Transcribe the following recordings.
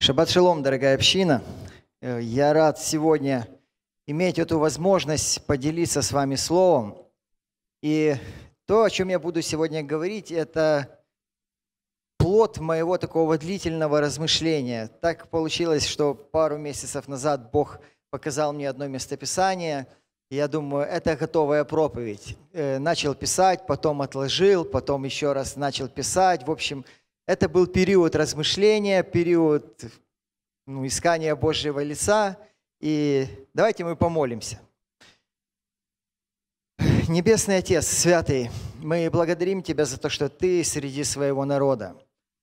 Шаббат шалом, дорогая община. Э, я рад сегодня иметь эту возможность поделиться с вами словом. И то, о чем я буду сегодня говорить, это плод моего такого длительного размышления. Так получилось, что пару месяцев назад Бог показал мне одно местописание – я думаю, это готовая проповедь. Э, начал писать, потом отложил, потом еще раз начал писать. В общем, это был период размышления, период ну, искания Божьего лица. И давайте мы помолимся. Небесный Отец, Святый, мы благодарим Тебя за то, что Ты среди своего народа.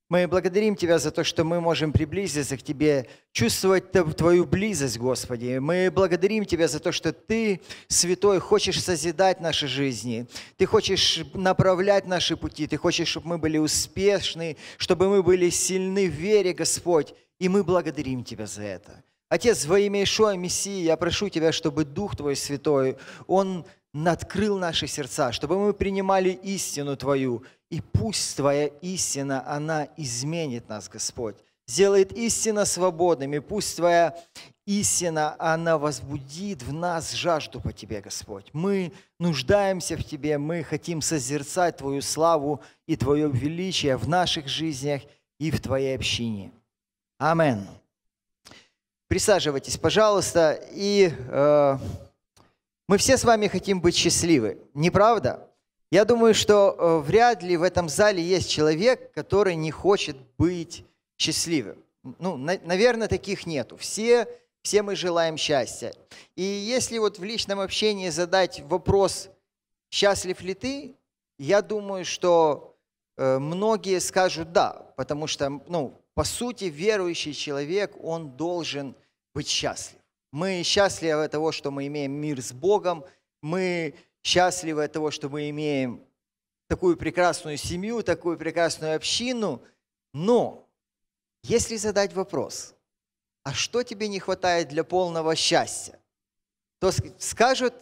Мы благодарим Тебя за то, что мы можем приблизиться к Тебе, чувствовать Твою близость, Господи. Мы благодарим Тебя за то, что Ты, Святой, хочешь созидать наши жизни. Ты хочешь направлять наши пути. Ты хочешь, чтобы мы были успешны, чтобы мы были сильны в вере, Господь. И мы благодарим Тебя за это. Отец, во имя Ишуа Мессии, я прошу Тебя, чтобы Дух Твой Святой, Он открыл наши сердца, чтобы мы принимали истину Твою, и пусть Твоя истина, она изменит нас, Господь. Сделает истина свободными. Пусть Твоя истина, она возбудит в нас жажду по Тебе, Господь. Мы нуждаемся в Тебе, мы хотим созерцать Твою славу и Твое величие в наших жизнях и в Твоей общине. Амин. Присаживайтесь, пожалуйста, и э, мы все с вами хотим быть счастливы, не правда? Я думаю, что э, вряд ли в этом зале есть человек, который не хочет быть счастливым. Ну, на, наверное, таких нету. Все, все мы желаем счастья. И если вот в личном общении задать вопрос, счастлив ли ты, я думаю, что э, многие скажут да, потому что, ну, по сути, верующий человек, он должен быть счастлив. Мы счастливы от того, что мы имеем мир с Богом, мы счастливы от того, что мы имеем такую прекрасную семью, такую прекрасную общину. Но если задать вопрос, а что тебе не хватает для полного счастья, то скажут,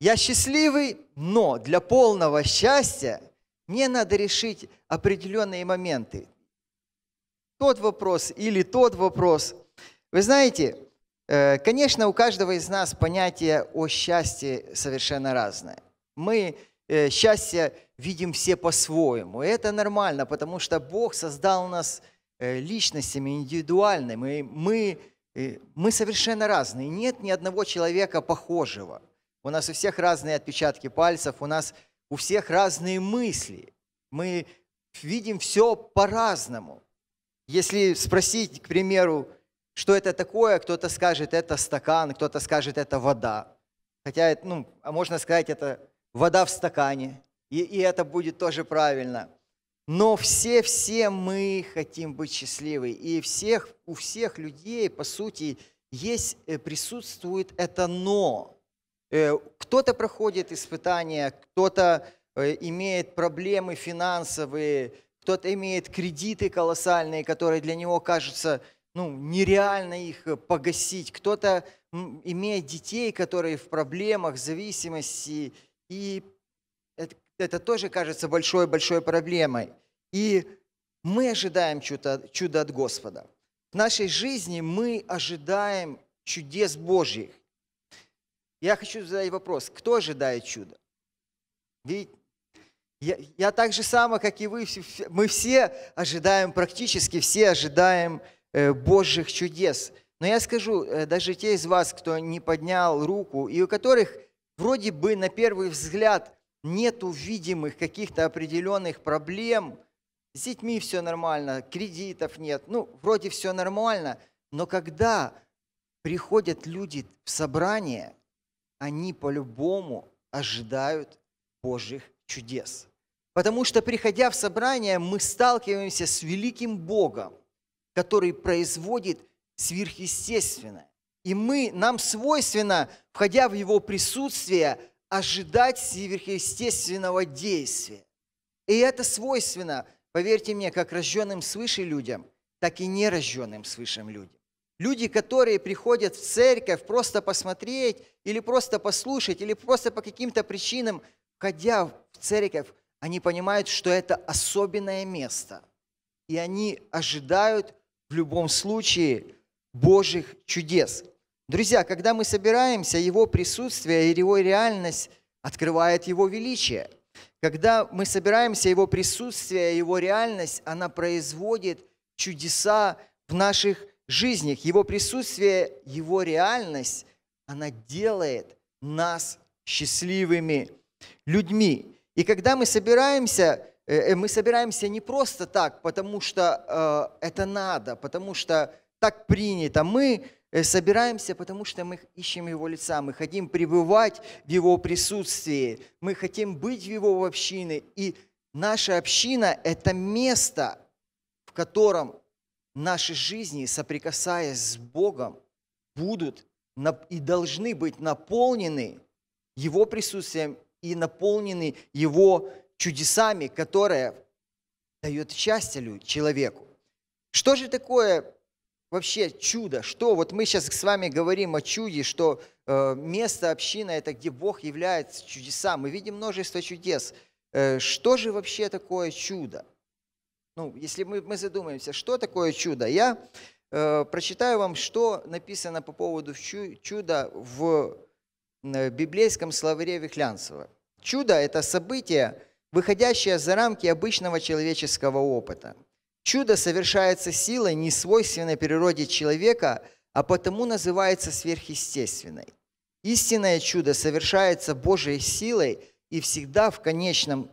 я счастливый, но для полного счастья мне надо решить определенные моменты. Тот вопрос или тот вопрос. Вы знаете, Э, конечно, у каждого из нас понятие о счастье совершенно разное. Мы э, счастье видим все по-своему. И это нормально, потому что Бог создал нас э, личностями индивидуальными. И мы, мы совершенно разные. Нет ни одного человека похожего. У нас у всех разные отпечатки пальцев, у нас у всех разные мысли. Мы видим все по-разному. Если спросить, к примеру, что это такое? Кто-то скажет, это стакан, кто-то скажет, это вода. Хотя, э, ну, а можно сказать, это вода в стакане. И, и это будет тоже правильно. Но все-все мы хотим быть счастливы. И всех, у всех людей, по сути, есть, э, присутствует это «но». Э, кто-то проходит испытания, кто-то имеет проблемы финансовые, кто-то имеет кредиты колоссальные, которые для него кажутся ну, нереально их э, погасить. Кто-то, имеет детей, которые в проблемах, зависимости, и это, это тоже кажется большой-большой проблемой. И мы ожидаем чудо, чудо от Господа. В нашей жизни мы ожидаем чудес Божьих. Я хочу задать вопрос, кто ожидает чуда? Ведь я, я так же само, как и вы, мы все ожидаем, практически все ожидаем чудо Э, Божьих чудес. Но я скажу, э, даже те из вас, кто не поднял руку, и у которых вроде бы на первый взгляд нет видимых каких-то определенных проблем, с детьми все нормально, кредитов нет, ну, вроде все нормально, но когда приходят люди в собрание, они по-любому ожидают Божьих чудес. Потому что, приходя в собрание, мы сталкиваемся с великим Богом, который производит сверхъестественное. И мы, нам свойственно, входя в Его присутствие, ожидать сверхъестественного действия. И это свойственно, поверьте мне, как рожденным свыше людям, так и нерожденным свыше людям. Люди, которые приходят в церковь просто посмотреть или просто послушать, или просто по каким-то причинам, входя в церковь, они понимают, что это особенное место. И они ожидают в любом случае Божьих чудес. Друзья, когда мы собираемся, Его присутствие и Его реальность открывает Его величие. Когда мы собираемся, Его присутствие, Его реальность, она производит чудеса в наших жизнях. Его присутствие, Его реальность, она делает нас счастливыми людьми. И когда мы собираемся, Э, э, мы собираемся не просто так, потому что э, это надо, потому что так принято. Мы собираемся, потому что мы ищем Его лица, мы хотим пребывать в Его присутствии, мы хотим быть в Его общине. И наша община – это место, в котором наши жизни, соприкасаясь с Богом, будут и должны быть наполнены Его присутствием и наполнены Его чудесами, которые дают счастье человеку. Что же такое вообще чудо? Что вот мы сейчас с вами говорим о чуде, что э, место община это где Бог является чудеса. Мы видим множество чудес. Э, что же вообще такое чудо? Ну, если мы, мы задумаемся, что такое чудо, я э, прочитаю вам, что написано по поводу чу, чуда в э, библейском словаре Вихлянцева. Чудо – это событие, выходящая за рамки обычного человеческого опыта. Чудо совершается силой, не свойственной природе человека, а потому называется сверхъестественной. Истинное чудо совершается Божьей силой и всегда в конечном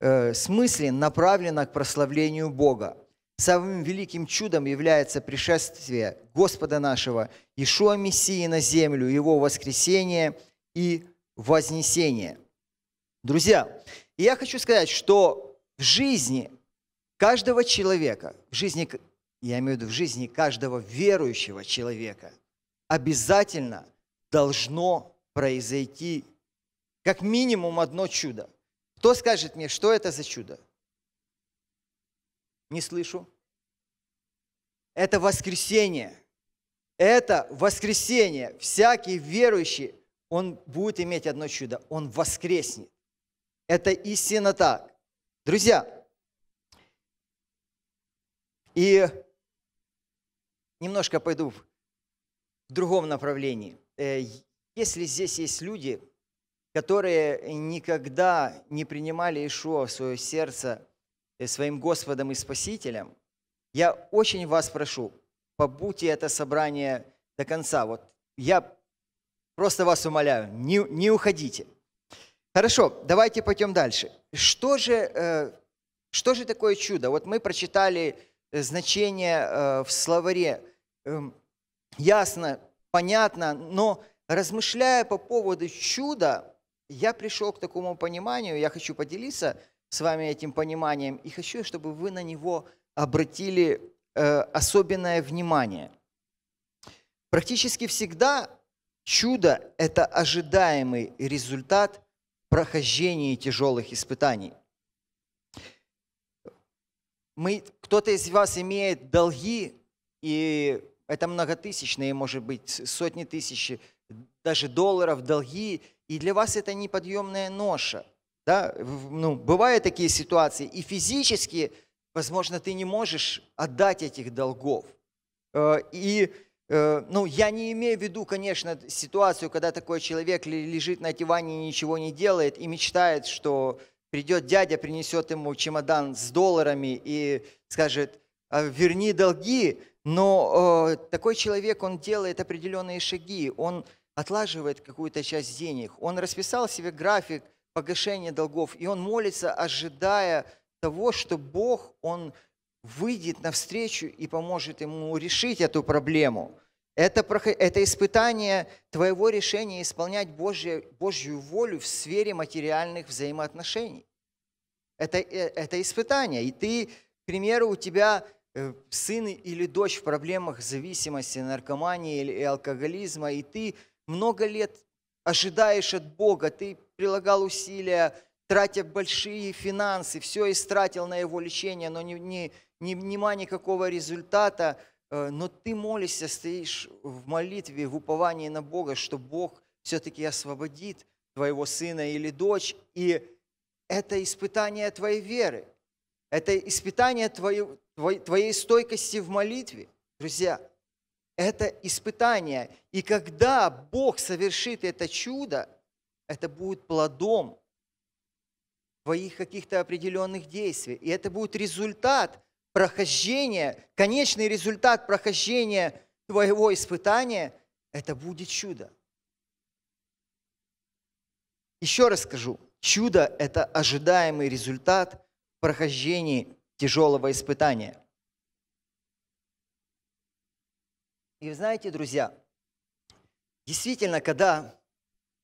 э, смысле направлено к прославлению Бога. Самым великим чудом является пришествие Господа нашего, Ишуа Мессии на землю, Его воскресение и вознесение. Друзья, и я хочу сказать, что в жизни каждого человека, в жизни, я имею в виду в жизни каждого верующего человека, обязательно должно произойти как минимум одно чудо. Кто скажет мне, что это за чудо? Не слышу. Это воскресение. Это воскресение. Всякий верующий, он будет иметь одно чудо. Он воскреснет. Это истинно так. Друзья, и немножко пойду в другом направлении. Э, если здесь есть люди, которые никогда не принимали Ишуа в свое сердце э, своим Господом и Спасителем, я очень вас прошу, побудьте это собрание до конца. Вот я просто вас умоляю, не, не уходите. Хорошо, давайте пойдем дальше. Что же, э, что же такое чудо? Вот мы прочитали э, значение э, в словаре. Эм, ясно, понятно, но размышляя по поводу чуда, я пришел к такому пониманию, я хочу поделиться с вами этим пониманием и хочу, чтобы вы на него обратили особенное внимание. Практически всегда чудо – это ожидаемый результат – прохождении тяжелых испытаний. Мы, кто-то из вас имеет долги, и это многотысячные, может быть, сотни тысяч, даже долларов долги, и для вас это неподъемная ноша. Да? Ну, бывают такие ситуации, и физически, возможно, ты не можешь отдать этих долгов. Э, и Э, ну, я не имею в виду, конечно, ситуацию, когда такой человек лежит на диване и ничего не делает, и мечтает, что придет дядя, принесет ему чемодан с долларами и скажет, «А, верни долги, но э, такой человек, он делает определенные шаги, он отлаживает какую-то часть денег, он расписал себе график погашения долгов, и он молится, ожидая того, что Бог, он выйдет навстречу и поможет ему решить эту проблему. Это, это испытание твоего решения исполнять Божью, Божью волю в сфере материальных взаимоотношений. Это, э, это испытание. И ты, к примеру, у тебя э, сын или дочь в проблемах зависимости, наркомании или алкоголизма, и ты много лет ожидаешь от Бога, ты прилагал усилия, тратя большие финансы, все истратил на его лечение, но не, не, не, нема никакого результата – Э, но ты молишься, стоишь в молитве, в уповании на Бога, что Бог все-таки освободит твоего сына или дочь, и это испытание твоей веры, это испытание твоей, твоей, стойкости в молитве, друзья, это испытание. И когда Бог совершит это чудо, это будет плодом твоих каких-то определенных действий, и это будет результат – прохождение, конечный результат прохождения твоего испытания, это будет чудо. Еще раз скажу, чудо – это ожидаемый результат прохождения тяжелого испытания. И вы знаете, друзья, действительно, когда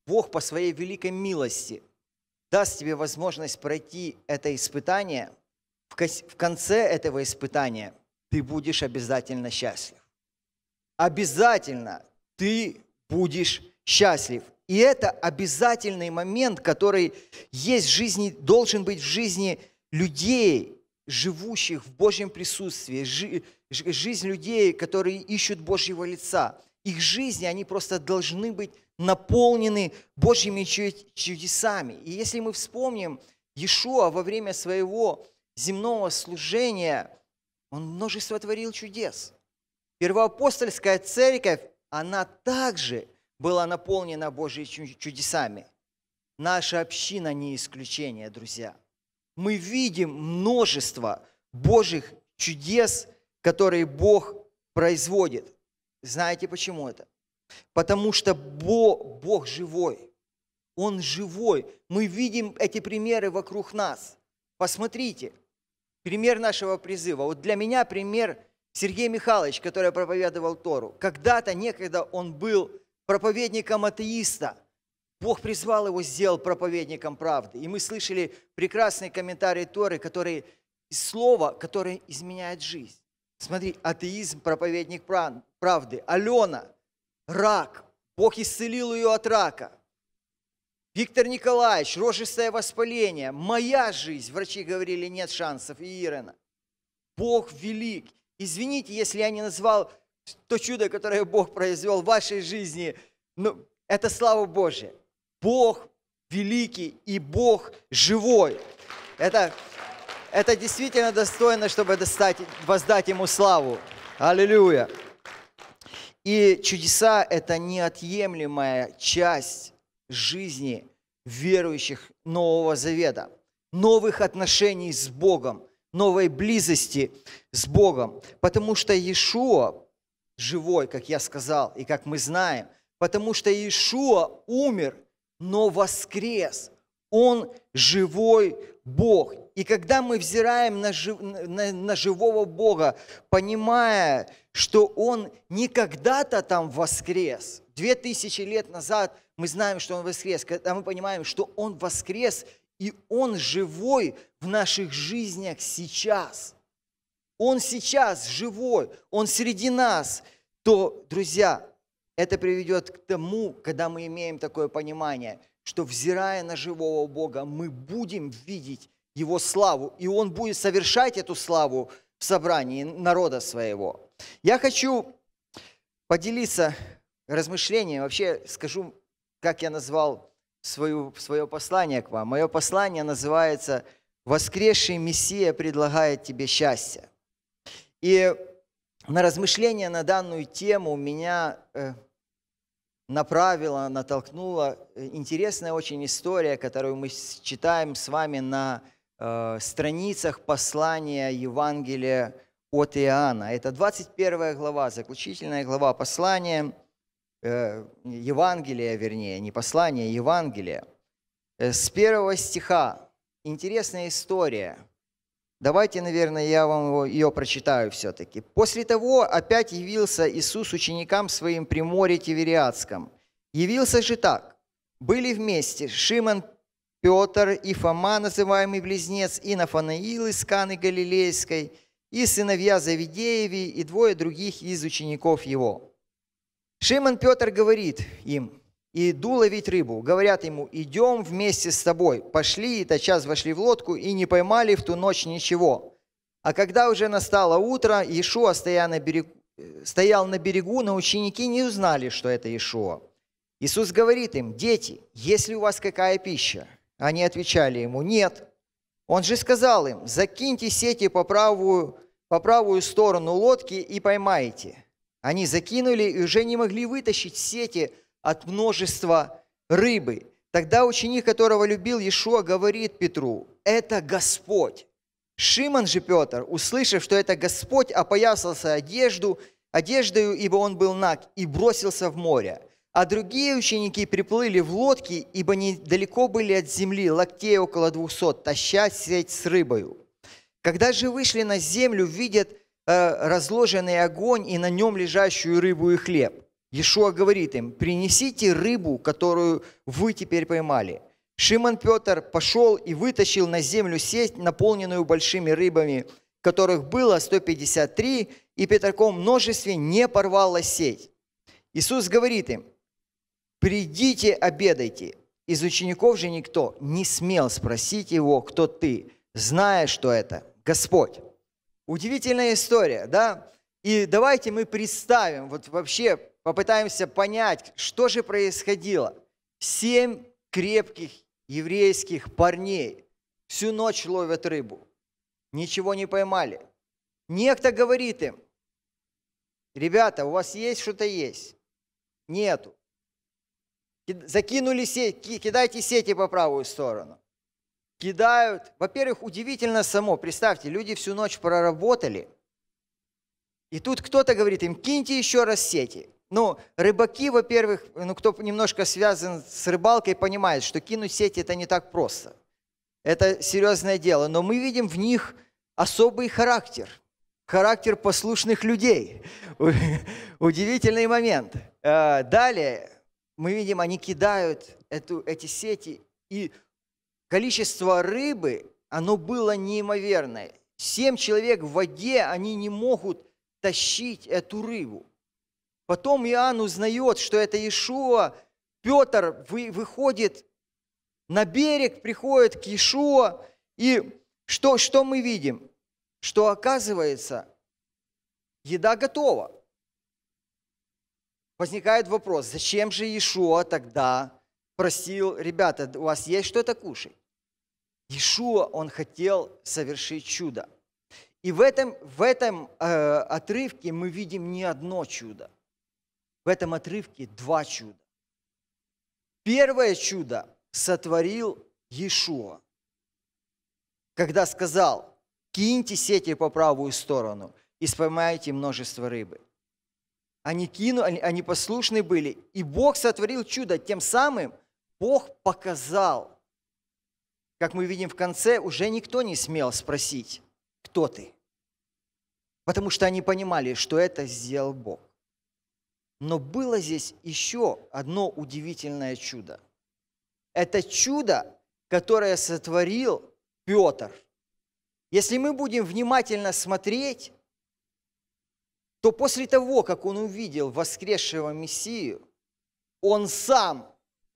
Бог по своей великой милости даст тебе возможность пройти это испытание – в конце этого испытания ты будешь обязательно счастлив. Обязательно ты будешь счастлив. И это обязательный момент, который есть в жизни, должен быть в жизни людей, живущих в Божьем присутствии, жизнь людей, которые ищут Божьего лица. Их жизни, они просто должны быть наполнены Божьими чудесами. И если мы вспомним Иешуа во время своего земного служения, он множество творил чудес. Первоапостольская церковь, она также была наполнена Божьими чудесами. Наша община не исключение, друзья. Мы видим множество Божьих чудес, которые Бог производит. Знаете почему это? Потому что Бог, Бог живой. Он живой. Мы видим эти примеры вокруг нас. Посмотрите, пример нашего призыва. Вот для меня пример Сергей Михайлович, который проповедовал Тору. Когда-то, некогда он был проповедником атеиста. Бог призвал его, сделал проповедником правды. И мы слышали прекрасные комментарии Торы, которые слово, которое изменяет жизнь. Смотри, атеизм, проповедник правды. Алена, рак. Бог исцелил ее от рака. Виктор Николаевич, рожистое воспаление, моя жизнь. Врачи говорили, нет шансов, и Ирена. Бог велик. Извините, если я не назвал то чудо, которое Бог произвел в вашей жизни. Но это слава Божия. Бог великий и Бог живой. Это, это действительно достойно, чтобы достать, воздать Ему славу. Аллилуйя. И чудеса – это неотъемлемая часть жизни верующих Нового Завета, новых отношений с Богом, новой близости с Богом. Потому что Иешуа живой, как я сказал, и как мы знаем, потому что Иешуа умер, но воскрес. Он живой Бог. И когда мы взираем на, жив, на, на живого Бога, понимая, что Он не когда-то там воскрес, две тысячи лет назад мы знаем, что Он воскрес, когда мы понимаем, что Он воскрес, и Он живой в наших жизнях сейчас. Он сейчас живой, Он среди нас, то, друзья, это приведет к тому, когда мы имеем такое понимание, что взирая на живого Бога, мы будем видеть его славу, и он будет совершать эту славу в собрании народа своего. Я хочу поделиться размышлением, вообще скажу, как я назвал свою, свое послание к вам. Мое послание называется «Воскресший Мессия предлагает тебе счастье». И на размышление на данную тему меня э, направила, натолкнула э, интересная очень история, которую мы читаем с вами на Э, страницах послания Евангелия от Иоанна. Это 21 глава, заключительная глава послания, э, Евангелия, вернее, не послания, а Евангелия. Э, с первого стиха интересная история. Давайте, наверное, я вам ее прочитаю все-таки. «После того опять явился Иисус ученикам своим при море Тивериадском. Явился же так. Были вместе Шимон Петр и Фома, называемый Близнец, и Нафанаил из Каны Галилейской, и сыновья Завидееви, и двое других из учеников его. Шимон Петр говорит им, «Иду ловить рыбу». Говорят ему, «Идем вместе с тобой». Пошли, и тотчас вошли в лодку, и не поймали в ту ночь ничего. А когда уже настало утро, Иешуа, стоя на берегу, стоял на берегу, но ученики не узнали, что это Иешуа. Иисус говорит им, «Дети, есть ли у вас какая пища?» Они отвечали ему, нет. Он же сказал им, закиньте сети по правую, по правую сторону лодки и поймайте. Они закинули и уже не могли вытащить сети от множества рыбы. Тогда ученик, которого любил Иешуа, говорит Петру, это Господь. Шиман же Петр, услышав, что это Господь, опоясался одежду, одеждою, ибо он был наг, и бросился в море. А другие ученики приплыли в лодки, ибо недалеко были от земли, локтей около двухсот, таща сеть с рыбою. Когда же вышли на землю, видят э, разложенный огонь и на нем лежащую рыбу и хлеб. Иешуа говорит им, принесите рыбу, которую вы теперь поймали. Шимон Петр пошел и вытащил на землю сеть, наполненную большими рыбами, которых было 153, и Петраком множестве не порвала сеть. Иисус говорит им, придите, обедайте». Из учеников же никто не смел спросить его, кто ты, зная, что это Господь. Удивительная история, да? И давайте мы представим, вот вообще попытаемся понять, что же происходило. Семь крепких еврейских парней всю ночь ловят рыбу, ничего не поймали. Некто говорит им, ребята, у вас есть что-то есть? Нету закинули сеть, кидайте сети по правую сторону. Кидают. Во-первых, удивительно само. Представьте, люди всю ночь проработали. И тут кто-то говорит им, киньте еще раз сети. Ну, рыбаки, во-первых, ну, кто немножко связан с рыбалкой, понимает, что кинуть сети – это не так просто. Это серьезное дело. Но мы видим в них особый характер. Характер послушных людей. Удивительный момент. Э, далее, мы видим, они кидают эту, эти сети, и количество рыбы, оно было неимоверное. Семь человек в воде, они не могут тащить эту рыбу. Потом Иоанн узнает, что это Иешуа. Петр вы, выходит на берег, приходит к Иешуа. И что, что мы видим? Что оказывается, еда готова. Возникает вопрос, зачем же Иешуа тогда просил, ребята, у вас есть что-то кушать? Иешуа, он хотел совершить чудо. И в этом, в этом э, отрывке мы видим не одно чудо. В этом отрывке два чуда. Первое чудо сотворил Иешуа, когда сказал, киньте сети по правую сторону и споймаете множество рыбы. Они кинули, они послушны были. И Бог сотворил чудо. Тем самым Бог показал. Как мы видим в конце, уже никто не смел спросить, кто ты. Потому что они понимали, что это сделал Бог. Но было здесь еще одно удивительное чудо. Это чудо, которое сотворил Петр. Если мы будем внимательно смотреть, то после того, как он увидел воскресшего Мессию, он сам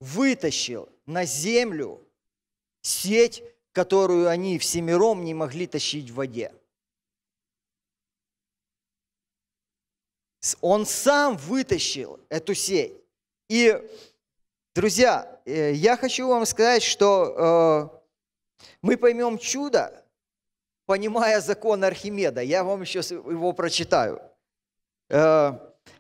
вытащил на землю сеть, которую они всемиром не могли тащить в воде. Он сам вытащил эту сеть. И, друзья, э, я хочу вам сказать, что э, мы поймем чудо, понимая закон Архимеда. Я вам еще его прочитаю. Э,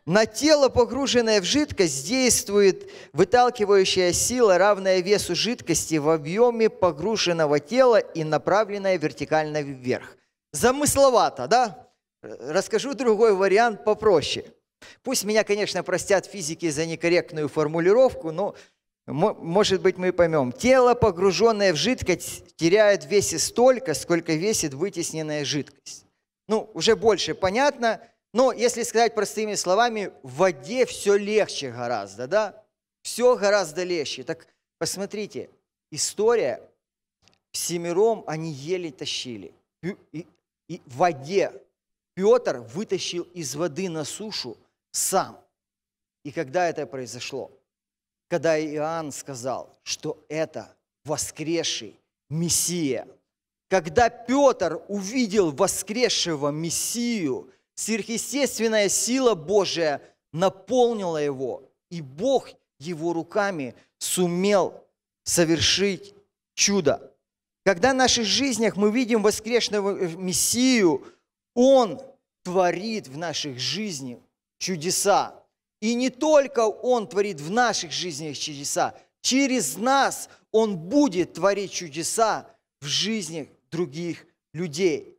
на тело, погруженное в жидкость, действует выталкивающая сила, равная весу жидкости в объеме погруженного тела и направленная вертикально вверх. Замысловато, да? Расскажу другой вариант попроще. Пусть меня, конечно, простят физики за некорректную формулировку, но, может быть, мы поймем. Тело, погруженное в жидкость, теряет весе столько, сколько весит вытесненная жидкость. Ну, уже больше понятно – но если сказать простыми словами, в воде все легче гораздо, да? Все гораздо легче. Так посмотрите, история семером они еле тащили. И, и в воде Петр вытащил из воды на сушу сам. И когда это произошло? Когда Иоанн сказал, что это воскресший Мессия. Когда Петр увидел воскресшего Мессию – сверхъестественная сила Божия наполнила его, и Бог его руками сумел совершить чудо. Когда в наших жизнях мы видим воскресшего Мессию, Он творит в наших жизнях чудеса. И не только Он творит в наших жизнях чудеса, через нас Он будет творить чудеса в жизнях других людей.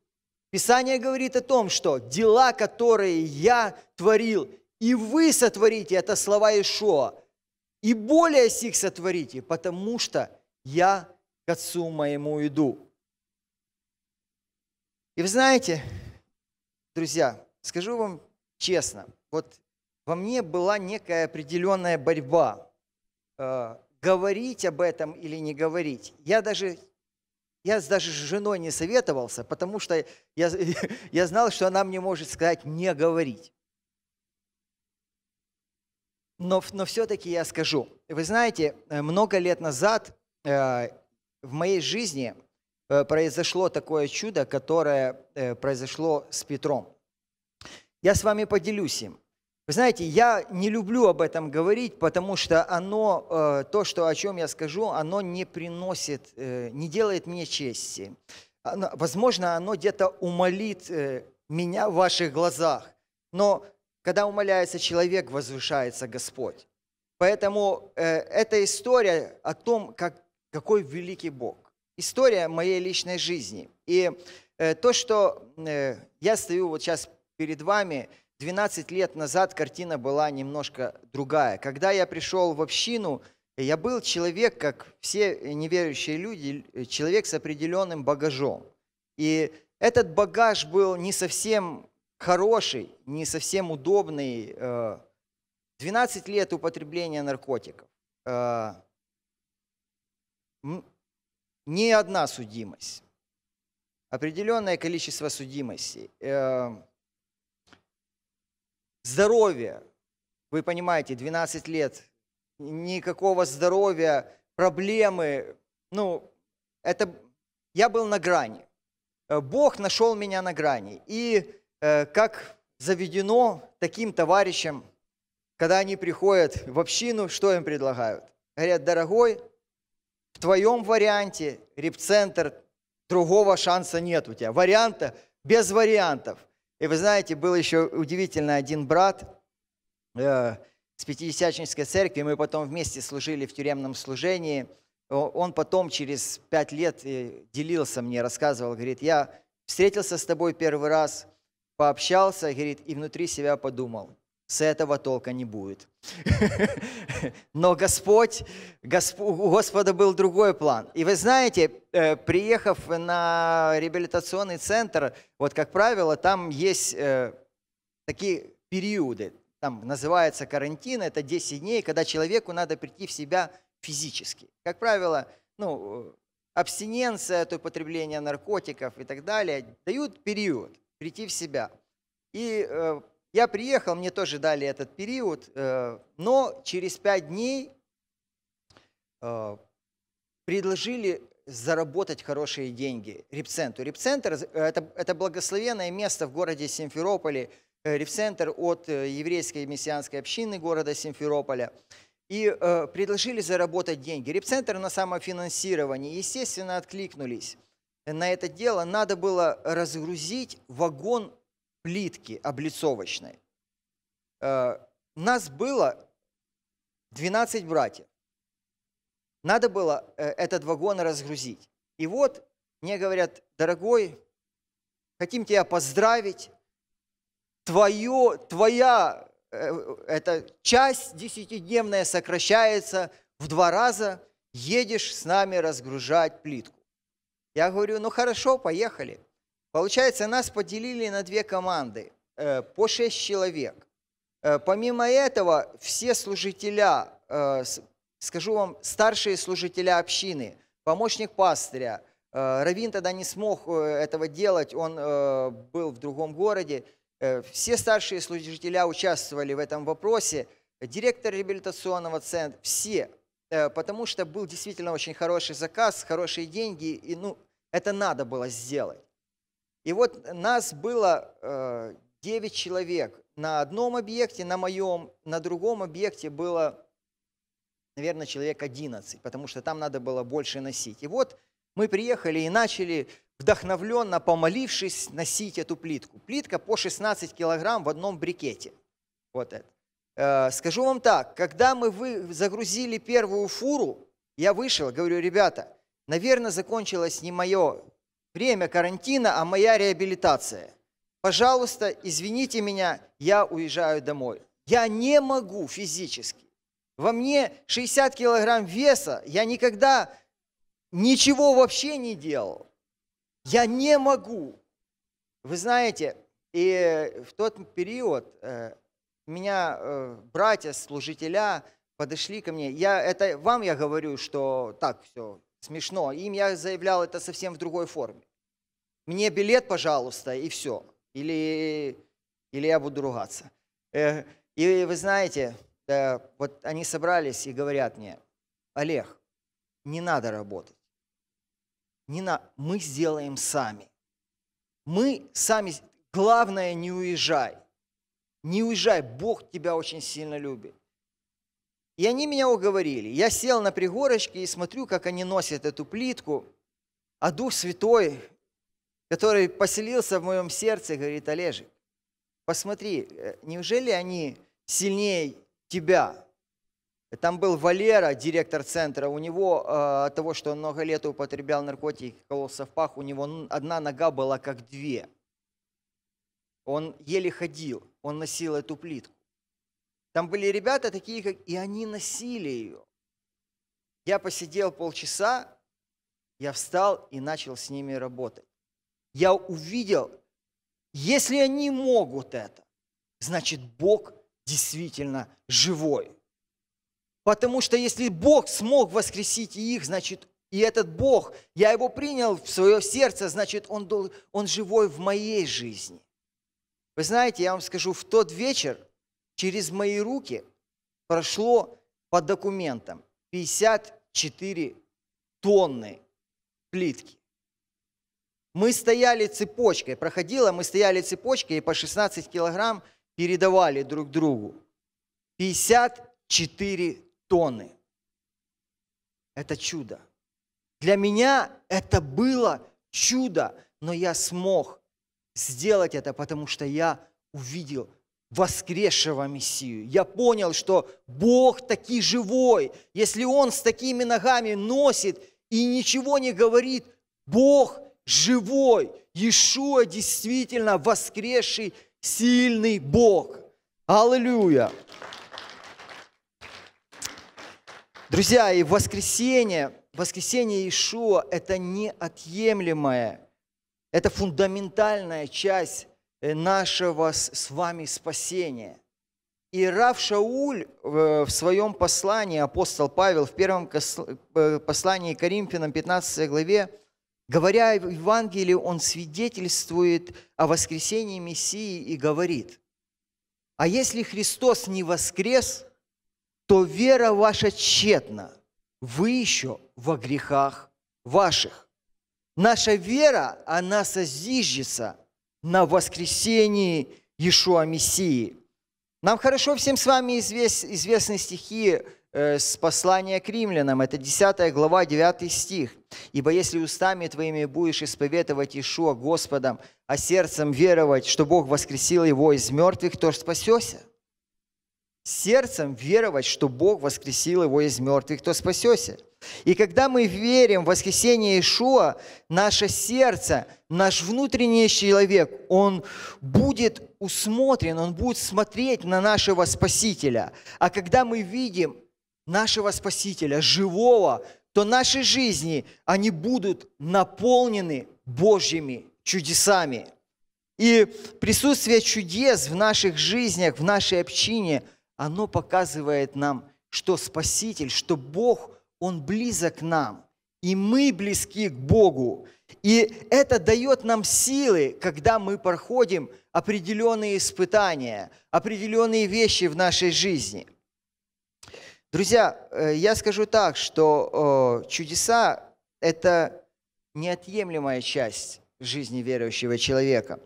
Писание говорит о том, что дела, которые я творил, и вы сотворите, это слова Ишуа, и более сих сотворите, потому что я к Отцу моему иду. И вы знаете, друзья, скажу вам честно, вот во мне была некая определенная борьба э, говорить об этом или не говорить. Я даже я даже с женой не советовался, потому что я, я знал, что она мне может сказать «не говорить». Но, но все-таки я скажу. Вы знаете, э, много лет назад э, в моей жизни э, произошло такое чудо, которое э, произошло с Петром. Я с вами поделюсь им. Вы знаете, я не люблю об этом говорить, потому что оно, э, то, что, о чем я скажу, оно не приносит, э, не делает мне чести. Возможно, оно где-то умолит э, меня в ваших глазах. Но когда умоляется человек, возвышается Господь. Поэтому э, эта история о том, как, какой великий Бог. История моей личной жизни. И э, то, что э, я стою вот сейчас перед вами – 12 лет назад картина была немножко другая. Когда я пришел в общину, я был человек, как все неверующие люди, человек с определенным багажом. И этот багаж был не совсем хороший, не совсем удобный. 12 э, лет употребления наркотиков. Э, не одна судимость. Определенное количество судимостей. Э, Здоровье. Вы понимаете, 12 лет, никакого здоровья, проблемы. Ну, это... Я был на грани. Э, Бог нашел меня на грани. И э, как заведено таким товарищам, когда они приходят в общину, что им предлагают? Говорят, дорогой, в твоем варианте реп-центр другого шанса нет у тебя. Варианта без вариантов – и вы знаете, был еще удивительно один брат э, с Пятидесятнической церкви, мы потом вместе служили в тюремном служении. Он потом через пять лет э, делился мне, рассказывал, говорит, я встретился с тобой первый раз, пообщался, говорит, и внутри себя подумал – с этого толка не будет. Но Господь, Господь, у Господа был другой план. И вы знаете, э, приехав на реабилитационный центр, вот как правило, там есть э, такие периоды, там называется карантин, это 10 дней, когда человеку надо прийти в себя физически. Как правило, ну, э, абстиненция от употребления наркотиков и так далее дают период прийти в себя. И я приехал, мне тоже дали этот период, э, но через пять дней э, предложили заработать хорошие деньги репцентру. Репцентр – это, это благословенное место в городе Симферополе, э, репцентр от еврейской мессианской общины города Симферополя. И э, предложили заработать деньги. Репцентр на самофинансирование, естественно, откликнулись на это дело. Надо было разгрузить вагон плитки облицовочной. Э, нас было 12 братьев. Надо было э, этот вагон разгрузить. И вот мне говорят, дорогой, хотим тебя поздравить. Твое, твоя э, эта часть десятидневная сокращается в два раза. Едешь с нами разгружать плитку. Я говорю, ну хорошо, поехали. Получается, нас поделили на две команды, э, по шесть человек. Э, помимо этого, все служителя, э, скажу вам, старшие служителя общины, помощник пастыря, Равин тогда не смог этого делать, он был в другом городе. Все старшие служителя участвовали в этом вопросе, директор реабилитационного центра, все, потому что был действительно очень хороший заказ, хорошие деньги, и ну, это надо было сделать. И вот нас было э, 9 человек на одном объекте, на моем, на другом объекте было, наверное, человек 11, потому что там надо было больше носить. И вот мы приехали и начали, вдохновленно помолившись, носить эту плитку. Плитка по 16 килограмм в одном брикете. Вот это. Э, скажу вам так, когда мы вы загрузили первую фуру, я вышел, говорю, ребята, наверное, закончилось не мое время карантина, а моя реабилитация. Пожалуйста, извините меня, я уезжаю домой. Я не могу физически. Во мне 60 килограмм веса, я никогда ничего вообще не делал. Я не могу. Вы знаете, и э, в тот период э, меня э, братья, служителя подошли ко мне. Я, это вам я говорю, что так, все, Смешно. Им я заявлял это совсем в другой форме. Мне билет, пожалуйста, и все. Или, или я буду ругаться. И вы знаете, вот они собрались и говорят мне, Олег, не надо работать. Не на... Мы сделаем сами. Мы сами... Главное, не уезжай. Не уезжай. Бог тебя очень сильно любит. И они меня уговорили. Я сел на пригорочке и смотрю, как они носят эту плитку. А Дух Святой, который поселился в моем сердце, говорит, Олежек, посмотри, э, неужели они сильнее тебя? Там был Валера, директор центра, у него э, от того, что он много лет употреблял наркотики, кололся в пах, у него одна нога была как две. Он еле ходил, он носил эту плитку. Там были ребята такие, как... И они носили ее. Я посидел полчаса, я встал и начал с ними работать. Я увидел, если они могут это, значит Бог действительно живой. Потому что если Бог смог воскресить их, значит, и этот Бог, я его принял в свое сердце, значит, он, он живой в моей жизни. Вы знаете, я вам скажу, в тот вечер через мои руки прошло по документам 54 тонны плитки. Мы стояли цепочкой, проходила, мы стояли цепочкой и по 16 килограмм передавали друг другу. 54 тонны. Это чудо. Для меня это было чудо, но я смог сделать это, потому что я увидел воскресшего Мессию. Я понял, что Бог таки живой. Если Он с такими ногами носит и ничего не говорит, Бог живой. Иешуа действительно воскресший, сильный Бог. Аллилуйя! Друзья, и воскресение, воскресение Иешуа – это неотъемлемая, это фундаментальная часть Э, нашего с вами спасения. И Рав Шауль э, в своем послании, апостол Павел, в первом э, послании к Коринфянам, 15 главе, говоря в Евангелии, он свидетельствует о воскресении Мессии и говорит, «А если Христос не воскрес, то вера ваша тщетна, вы еще во грехах ваших. Наша вера, она созиждется на воскресении Иешуа Мессии. Нам хорошо всем с вами извест, известны стихи э, с послания к римлянам, это 10 глава, 9 стих. «Ибо если устами твоими будешь исповедовать Ишуа Господом, а сердцем веровать, что Бог воскресил его из мертвых, то спасешься». Сердцем веровать, что Бог воскресил его из мертвых, то спасешься. И когда мы верим в воскресение Ишуа, наше сердце, наш внутренний человек, он будет усмотрен, он будет смотреть на нашего Спасителя. А когда мы видим нашего Спасителя, живого, то наши жизни, они будут наполнены Божьими чудесами. И присутствие чудес в наших жизнях, в нашей общине, оно показывает нам, что Спаситель, что Бог – он близок к нам, и мы близки к Богу. И это дает нам силы, когда мы проходим определенные испытания, определенные вещи в нашей жизни. Друзья, э, я скажу так, что э, чудеса – это неотъемлемая часть жизни верующего человека.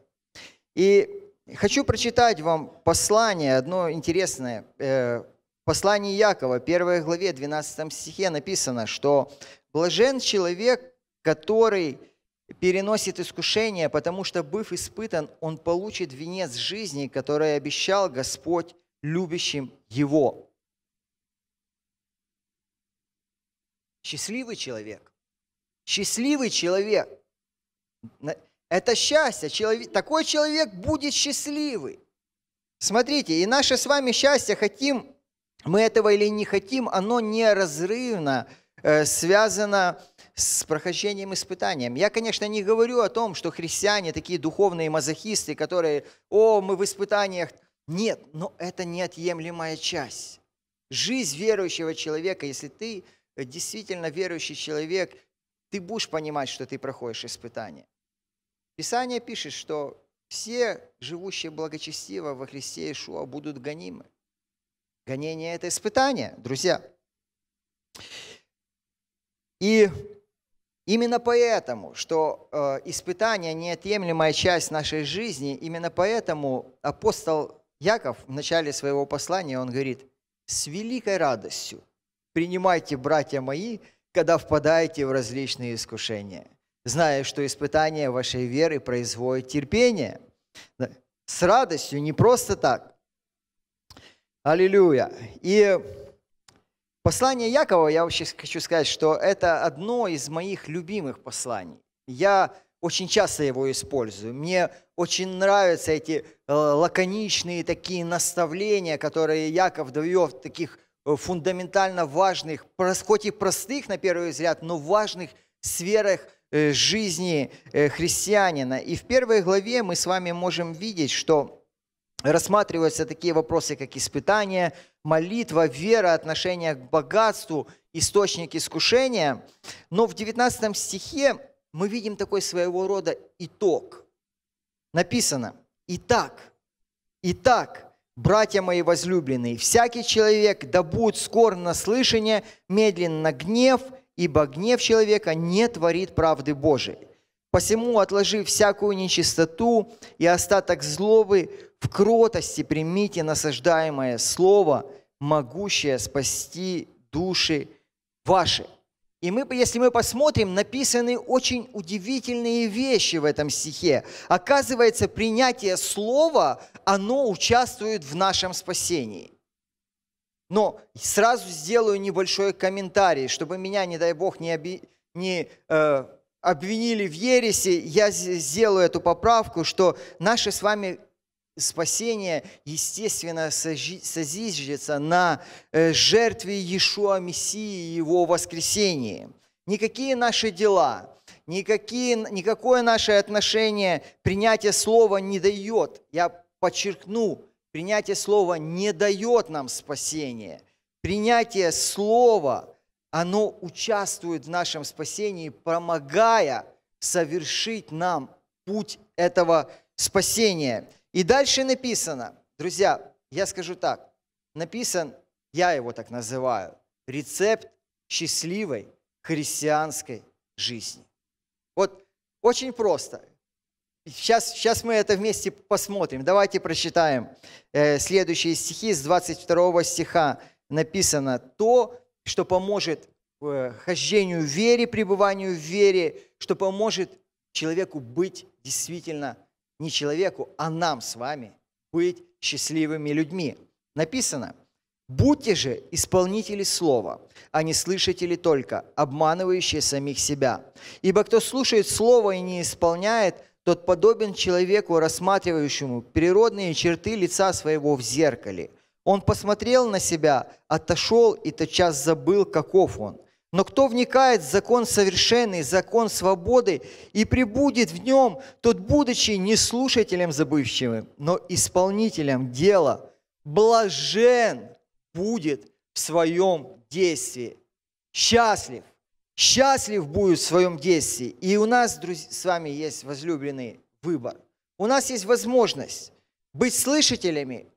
И хочу прочитать вам послание, одно интересное э, послании Якова, 1 главе, 12 стихе написано, что «блажен человек, который переносит искушение, потому что, быв испытан, он получит венец жизни, который обещал Господь любящим его». Счастливый человек. Счастливый человек. Это счастье. Человек, такой человек будет счастливый. Смотрите, и наше с вами счастье хотим мы этого или не хотим, оно неразрывно э, связано с прохождением испытанием. Я, конечно, не говорю о том, что христиане такие духовные мазохисты, которые, о, мы в испытаниях. Нет, но это неотъемлемая часть. Жизнь верующего человека, если ты действительно верующий человек, ты будешь понимать, что ты проходишь испытание. Писание пишет, что все живущие благочестиво во Христе Иешуа будут гонимы. Гонение – это испытание, друзья. И именно поэтому, что э, испытание – неотъемлемая часть нашей жизни, именно поэтому апостол Яков в начале своего послания, он говорит, «С великой радостью принимайте, братья мои, когда впадаете в различные искушения, зная, что испытание вашей веры производит терпение». С радостью, не просто так, Аллилуйя. И послание Якова, я вообще хочу сказать, что это одно из моих любимых посланий. Я очень часто его использую. Мне очень нравятся эти э, лаконичные такие наставления, которые Яков дает, таких э, фундаментально важных, хоть и простых на первый взгляд, но важных сферах э, жизни христианина. И в первой главе мы с вами можем видеть, что рассматриваются такие вопросы, как испытание, молитва, вера, отношение к богатству, источник искушения. Но в 19 стихе мы видим такой своего рода итог. Написано, «Итак, итак, братья мои возлюбленные, всякий человек да будет скор на слышание, медленно на гнев, ибо гнев человека не творит правды Божией. Посему, отложи всякую нечистоту и остаток злобы, в кротости примите насаждаемое слово, могущее спасти души ваши. И мы, если мы посмотрим, написаны очень удивительные вещи в этом стихе. Оказывается, принятие слова, оно участвует в нашем спасении. Но сразу сделаю небольшой комментарий, чтобы меня, не дай Бог, не, оби... не э, обвинили в ересе, я сделаю эту поправку, что наши с вами спасение, естественно, созиждется на э, жертве Иешуа Мессии и Его воскресении. Никакие наши дела, никакие, никакое наше отношение, принятие слова не дает, я подчеркну, принятие слова не дает нам спасения. Принятие слова, оно участвует в нашем спасении, помогая совершить нам путь этого спасения. И дальше написано, друзья, я скажу так, написан, я его так называю, рецепт счастливой христианской жизни. Вот очень просто. Сейчас, сейчас мы это вместе посмотрим. Давайте прочитаем э, следующие стихи. С 22 стиха написано то, что поможет э, хождению в вере, пребыванию в вере, что поможет человеку быть действительно не человеку, а нам с вами быть счастливыми людьми. Написано, «Будьте же исполнители слова, а не слышатели только, обманывающие самих себя. Ибо кто слушает слово и не исполняет, тот подобен человеку, рассматривающему природные черты лица своего в зеркале. Он посмотрел на себя, отошел и тотчас забыл, каков он. Но кто вникает в закон совершенный, закон свободы, и прибудет в нем, тот, будучи не слушателем забывчивым, но исполнителем дела, блажен будет в своем действии. Счастлив. Счастлив будет в своем действии. И у нас друзья, с вами есть возлюбленный выбор. У нас есть возможность быть слышателями,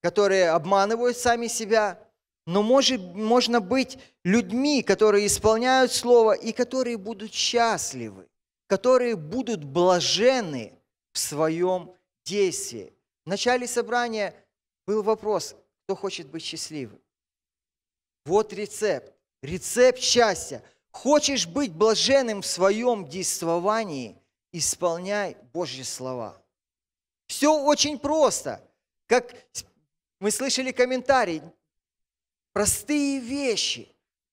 которые обманывают сами себя – но может, можно быть людьми, которые исполняют Слово и которые будут счастливы, которые будут блажены в своем действии. В начале собрания был вопрос, кто хочет быть счастливым. Вот рецепт, рецепт счастья. Хочешь быть блаженным в своем действовании, исполняй Божьи слова. Все очень просто. Как мы слышали комментарий, простые вещи,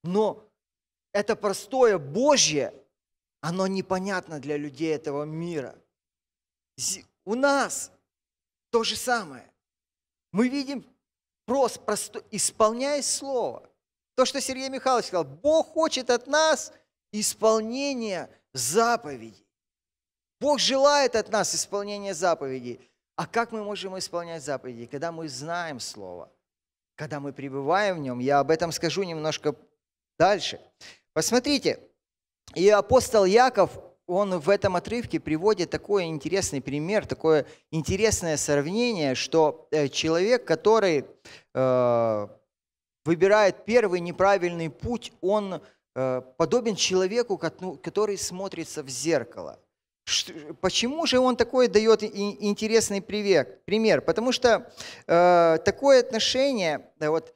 но это простое Божье, оно непонятно для людей этого мира. У нас то же самое. Мы видим просто, просто исполняя слово. То, что Сергей Михайлович сказал, Бог хочет от нас исполнения заповедей. Бог желает от нас исполнения заповедей. А как мы можем исполнять заповеди, когда мы знаем Слово – когда мы пребываем в нем. Я об этом скажу немножко дальше. Посмотрите, и апостол Яков, он в этом отрывке приводит такой интересный пример, такое интересное сравнение, что э, человек, который э, выбирает первый неправильный путь, он э, подобен человеку, ну, который смотрится в зеркало. Почему же он такой дает интересный пример? Потому что э, такое отношение, да, вот,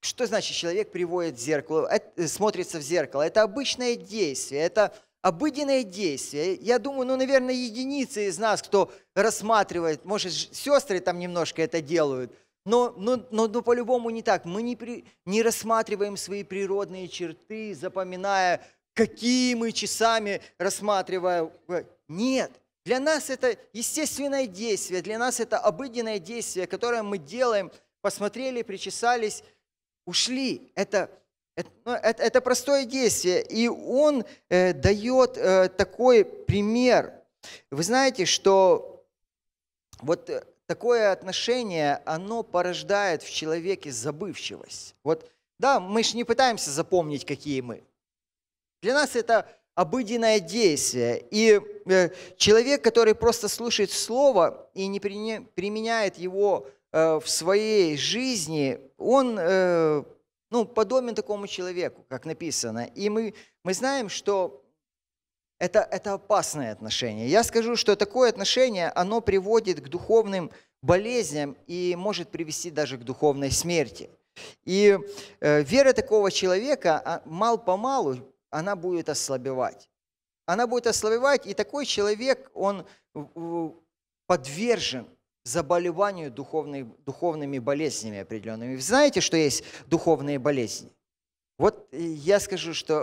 что значит человек приводит зеркало, э, смотрится в зеркало? Это обычное действие, это обыденное действие. Я думаю, ну, наверное, единицы из нас, кто рассматривает, может, сестры там немножко это делают, но, но, но, но по-любому не так. Мы не, при, не рассматриваем свои природные черты, запоминая, какие мы часами рассматривая нет. Для нас это естественное действие, для нас это обыденное действие, которое мы делаем, посмотрели, причесались, ушли. Это, это, ну, это простое действие. И он э, дает э, такой пример. Вы знаете, что вот э, такое отношение, оно порождает в человеке забывчивость. Вот, да, мы же не пытаемся запомнить, какие мы. Для нас это обыденное действие. И э, человек, который просто слушает слово и не применяет его э, в своей жизни, он э, ну, подобен такому человеку, как написано. И мы, мы знаем, что это, это опасное отношение. Я скажу, что такое отношение, оно приводит к духовным болезням и может привести даже к духовной смерти. И э, вера такого человека а, мал-помалу она будет ослабевать. Она будет ослабевать, и такой человек, он подвержен заболеванию духовной, духовными болезнями определенными. Вы знаете, что есть духовные болезни? Вот я скажу, что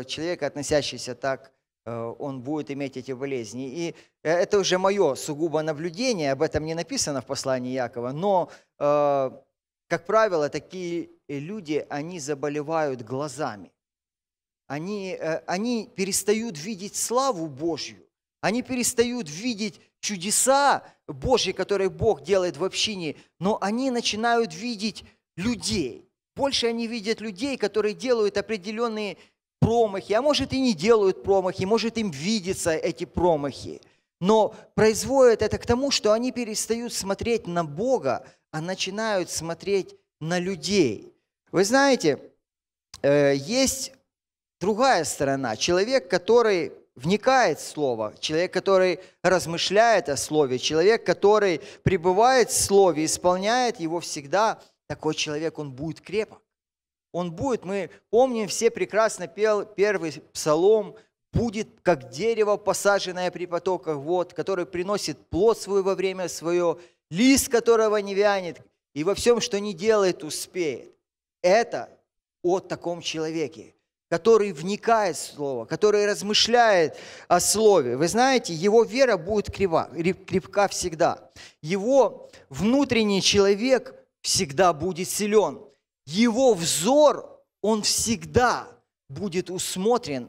э, человек, относящийся так э, он будет иметь эти болезни. И э, это уже мое сугубо наблюдение, об этом не написано в послании Якова, но, как правило, такие люди, они заболевают глазами они, э, они перестают видеть славу Божью, они перестают видеть чудеса Божьи, которые Бог делает в общине, но они начинают видеть людей. Больше они видят людей, которые делают определенные промахи, а может и не делают промахи, может им видятся эти промахи. Но производит это к тому, что они перестают смотреть на Бога, а начинают смотреть на людей. Вы знаете, э, есть другая сторона. Человек, который вникает в Слово, человек, который размышляет о Слове, человек, который пребывает в Слове, исполняет его всегда, такой человек, он будет крепок. Он будет, мы помним, все прекрасно пел первый псалом, будет как дерево, посаженное при потоках вод, которое приносит плод свой во время свое, лист которого не вянет, и во всем, что не делает, успеет. Это о таком человеке который вникает в Слово, который размышляет о Слове. Вы знаете, его вера будет крива, крепка всегда. Его внутренний человек всегда будет силен. Его взор, он всегда будет усмотрен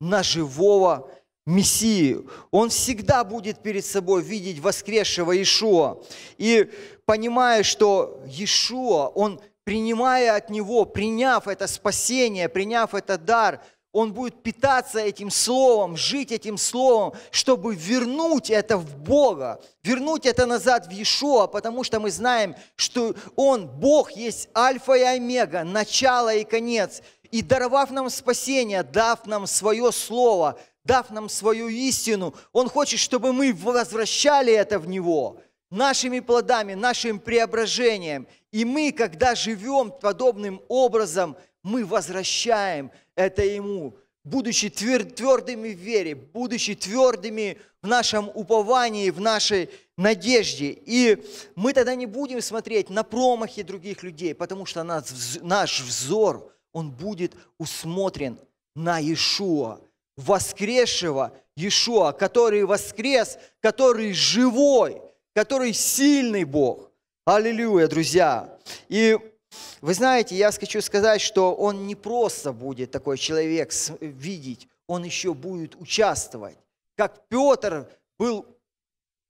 на живого Мессию. Он всегда будет перед собой видеть воскресшего Иешуа. И понимая, что Иешуа, он принимая от Него, приняв это спасение, приняв этот дар, он будет питаться этим словом, жить этим словом, чтобы вернуть это в Бога, вернуть это назад в Иешуа, потому что мы знаем, что Он, Бог, есть альфа и омега, начало и конец. И даровав нам спасение, дав нам свое слово, дав нам свою истину, Он хочет, чтобы мы возвращали это в Него нашими плодами, нашим преображением – и мы, когда живем подобным образом, мы возвращаем это Ему, будучи твердыми в вере, будучи твердыми в нашем уповании, в нашей надежде. И мы тогда не будем смотреть на промахи других людей, потому что наш взор, он будет усмотрен на Иешуа, воскресшего Иешуа, который воскрес, который живой, который сильный Бог. Аллилуйя, друзья. И вы знаете, я хочу сказать, что он не просто будет такой человек видеть, он еще будет участвовать. Как Петр был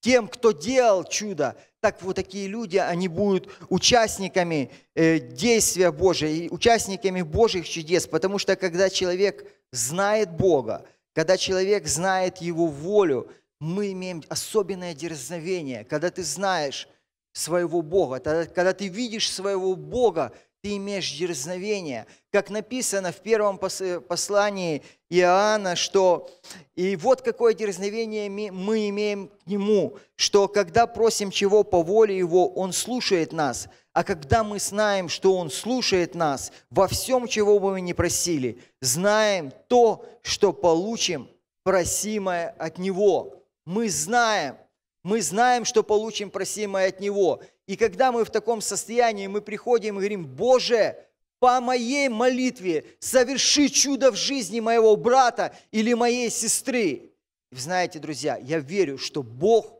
тем, кто делал чудо, так вот такие люди, они будут участниками э, действия Божия, и участниками Божьих чудес, потому что когда человек знает Бога, когда человек знает Его волю, мы имеем особенное дерзновение, когда ты знаешь, своего Бога. когда ты видишь своего Бога, ты имеешь дерзновение. Как написано в первом э, послании Иоанна, что «И вот какое дерзновение мы имеем к Нему, что когда просим чего по воле Его, Он слушает нас, а когда мы знаем, что Он слушает нас во всем, чего бы мы ни просили, знаем то, что получим просимое от Него». Мы знаем, мы знаем, что получим просимое от Него. И когда мы в таком состоянии, мы приходим и говорим, Боже, по моей молитве соверши чудо в жизни моего брата или моей сестры. И знаете, друзья, я верю, что Бог,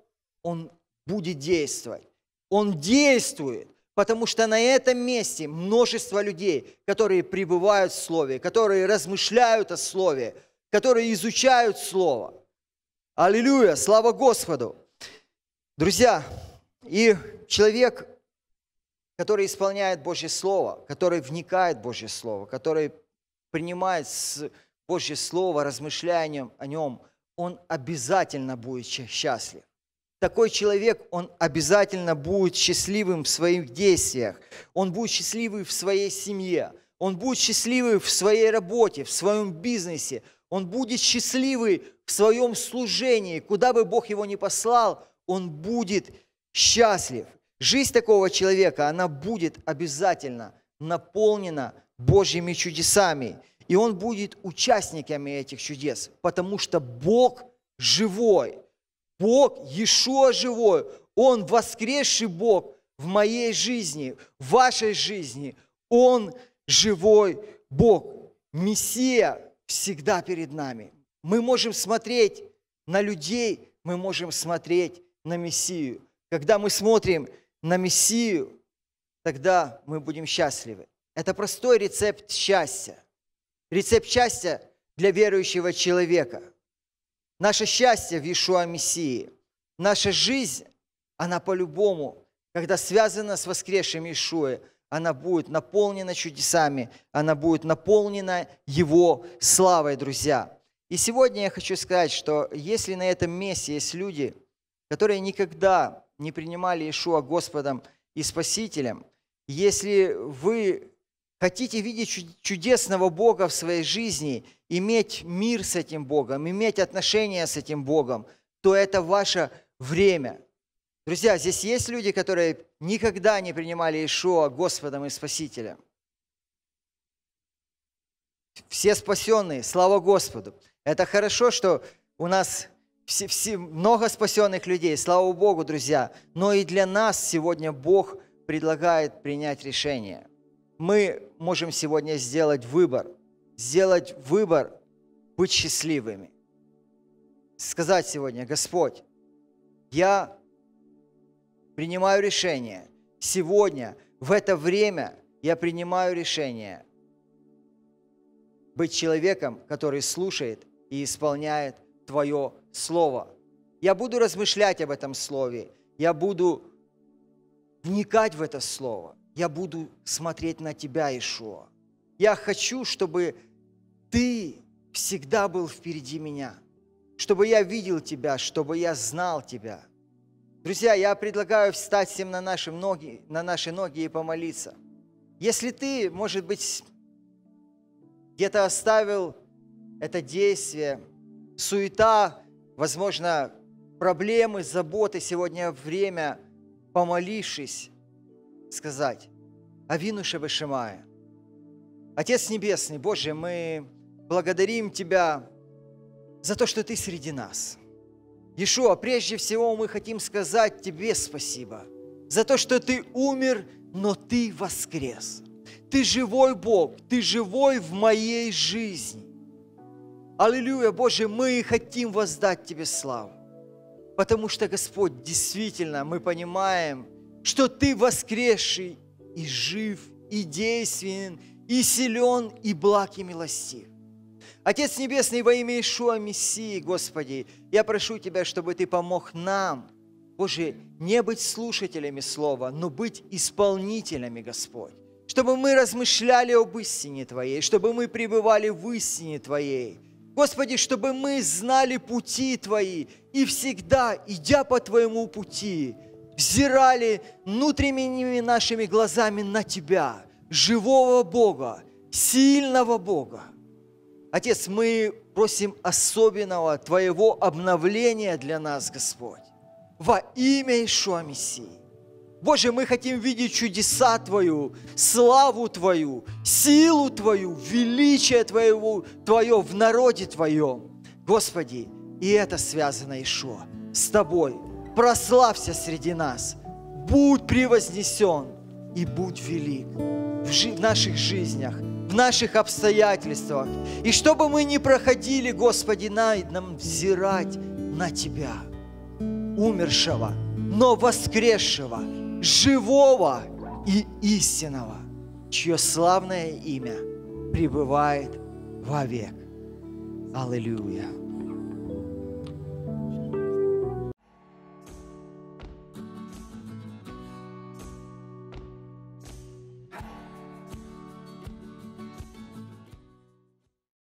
Он будет действовать. Он действует, потому что на этом месте множество людей, которые пребывают в Слове, которые размышляют о Слове, которые изучают Слово. Аллилуйя, слава Господу! Друзья, и человек, который исполняет Божье Слово, который вникает в Божье Слово, который принимает Божье Слово, размышлением о нем, он обязательно будет счастлив. Такой человек, он обязательно будет счастливым в своих действиях, он будет счастливым в своей семье, он будет счастливый в своей работе, в своем бизнесе, он будет счастливый в своем служении, куда бы Бог его ни послал – он будет счастлив. Жизнь такого человека, она будет обязательно наполнена Божьими чудесами. И он будет участниками этих чудес, потому что Бог живой. Бог Иешуа живой. Он воскресший Бог в моей жизни, в вашей жизни. Он живой Бог. Мессия всегда перед нами. Мы можем смотреть на людей, мы можем смотреть на Мессию. Когда мы смотрим на Мессию, тогда мы будем счастливы. Это простой рецепт счастья. Рецепт счастья для верующего человека. Наше счастье в Иешуа Мессии. Наша жизнь, она по-любому, когда связана с воскресшим Иешуа, она будет наполнена чудесами, она будет наполнена Его славой, друзья. И сегодня я хочу сказать, что если на этом месте есть люди – которые никогда не принимали Иешуа Господом и Спасителем, если вы хотите видеть чудесного Бога в своей жизни, иметь мир с этим Богом, иметь отношения с этим Богом, то это ваше время. Друзья, здесь есть люди, которые никогда не принимали Иешуа Господом и Спасителем. Все спасенные, слава Господу. Это хорошо, что у нас все, все, много спасенных людей, слава Богу, друзья. Но и для нас сегодня Бог предлагает принять решение. Мы можем сегодня сделать выбор, сделать выбор быть счастливыми. Сказать сегодня, Господь, я принимаю решение. Сегодня, в это время я принимаю решение быть человеком, который слушает и исполняет Твое Слово. Я буду размышлять об этом Слове. Я буду вникать в это Слово. Я буду смотреть на Тебя, Ишуа. Я хочу, чтобы Ты всегда был впереди меня, чтобы я видел Тебя, чтобы я знал Тебя. Друзья, я предлагаю встать всем на наши, ноги, на наши ноги и помолиться. Если ты, может быть, где-то оставил это действие, суета, возможно, проблемы, заботы, сегодня время, помолившись, сказать, а вину Башимая, Отец Небесный, Боже, мы благодарим Тебя за то, что Ты среди нас. Ишуа, прежде всего мы хотим сказать Тебе спасибо за то, что Ты умер, но Ты воскрес. Ты живой Бог, Ты живой в моей жизни. Аллилуйя, Боже, мы хотим воздать Тебе славу. Потому что, Господь, действительно, мы понимаем, что Ты воскресший и жив, и действен, и силен, и благ, и милостив. Отец Небесный, во имя Ишуа Мессии, Господи, я прошу Тебя, чтобы Ты помог нам, Боже, не быть слушателями Слова, но быть исполнителями, Господь. Чтобы мы размышляли об истине Твоей, чтобы мы пребывали в истине Твоей – Господи, чтобы мы знали пути Твои и всегда, идя по Твоему пути, взирали внутренними нашими глазами на Тебя, живого Бога, сильного Бога. Отец, мы просим особенного Твоего обновления для нас, Господь, во имя Ишуа Мессии. Боже, мы хотим видеть чудеса Твою, славу Твою, силу Твою, величие Твоего, Твое в народе Твоем. Господи, и это связано еще с Тобой. Прославься среди нас, будь превознесен и будь велик в, жи- в наших жизнях, в наших обстоятельствах. И чтобы мы не проходили, Господи, най нам взирать на Тебя, умершего, но воскресшего – живого и истинного, чье славное имя пребывает вовек. Аллилуйя.